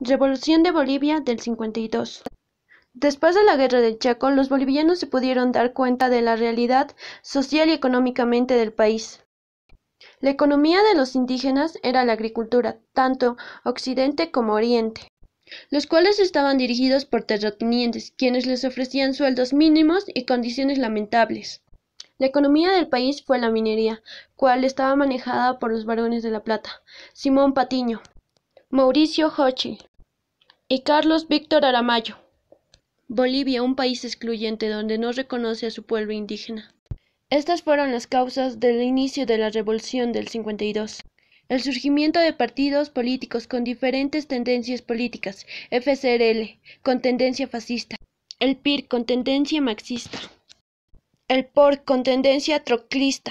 Revolución de Bolivia del 52. Después de la Guerra del Chaco, los bolivianos se pudieron dar cuenta de la realidad social y económicamente del país. La economía de los indígenas era la agricultura, tanto occidente como oriente, los cuales estaban dirigidos por terratenientes, quienes les ofrecían sueldos mínimos y condiciones lamentables. La economía del país fue la minería, cual estaba manejada por los varones de la plata. Simón Patiño, Mauricio Hochi y Carlos Víctor Aramayo. Bolivia, un país excluyente donde no reconoce a su pueblo indígena. Estas fueron las causas del inicio de la Revolución del 52. El surgimiento de partidos políticos con diferentes tendencias políticas, FCRL con tendencia fascista, el PIR con tendencia marxista, el POR con tendencia troclista.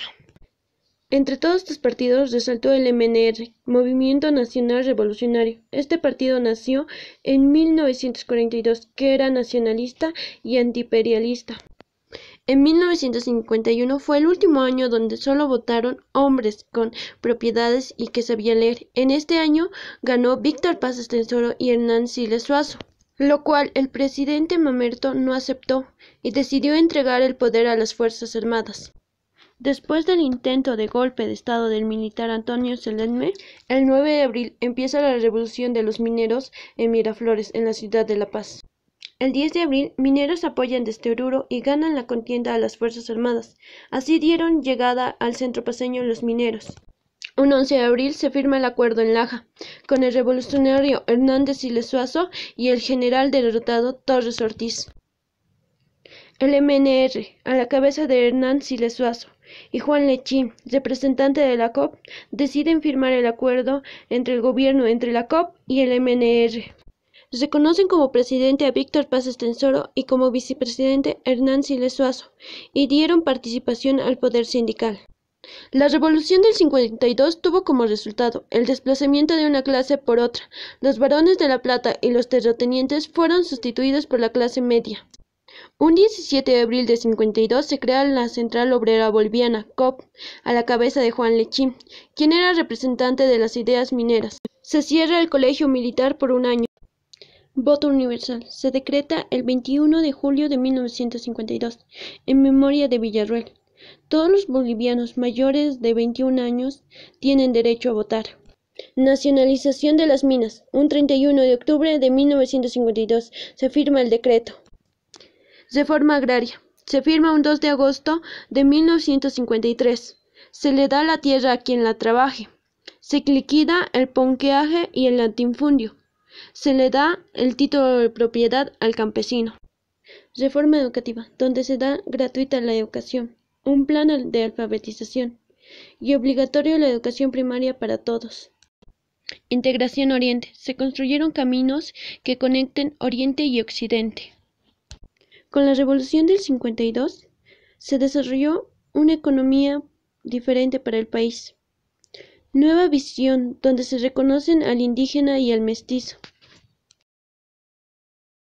Entre todos estos partidos resaltó el MNR, Movimiento Nacional Revolucionario. Este partido nació en 1942, que era nacionalista y antiimperialista. En 1951 fue el último año donde solo votaron hombres con propiedades y que sabían leer. En este año ganó Víctor Paz Estensoro y Hernán Siles Suazo, lo cual el presidente Mamerto no aceptó y decidió entregar el poder a las Fuerzas Armadas. Después del intento de golpe de estado del militar Antonio Selene, el 9 de abril empieza la revolución de los mineros en Miraflores, en la ciudad de La Paz. El 10 de abril, mineros apoyan desde Oruro y ganan la contienda a las Fuerzas Armadas. Así dieron llegada al centro paseño los mineros. Un 11 de abril se firma el acuerdo en Laja con el revolucionario Hernández Silesuazo y el general derrotado Torres Ortiz. El MNR, a la cabeza de Hernán Silesuazo, y Juan Lechín, representante de la COP, deciden firmar el acuerdo entre el gobierno entre la COP y el MNR. Reconocen como presidente a Víctor Paz Estensoro y como vicepresidente Hernán Siles y dieron participación al poder sindical. La revolución del 52 tuvo como resultado el desplazamiento de una clase por otra. Los varones de la plata y los terratenientes fueron sustituidos por la clase media. Un 17 de abril de dos se crea la Central Obrera Boliviana, COP, a la cabeza de Juan Lechín, quien era representante de las ideas mineras. Se cierra el colegio militar por un año. Voto universal. Se decreta el 21 de julio de 1952, en memoria de Villarruel. Todos los bolivianos mayores de 21 años tienen derecho a votar. Nacionalización de las minas. Un 31 de octubre de 1952 se firma el decreto. Reforma agraria. Se firma un 2 de agosto de 1953. Se le da la tierra a quien la trabaje. Se liquida el ponqueaje y el latifundio. Se le da el título de propiedad al campesino. Reforma educativa, donde se da gratuita la educación, un plan de alfabetización y obligatorio la educación primaria para todos. Integración Oriente. Se construyeron caminos que conecten Oriente y Occidente. Con la Revolución del 52 se desarrolló una economía diferente para el país. Nueva visión donde se reconocen al indígena y al mestizo.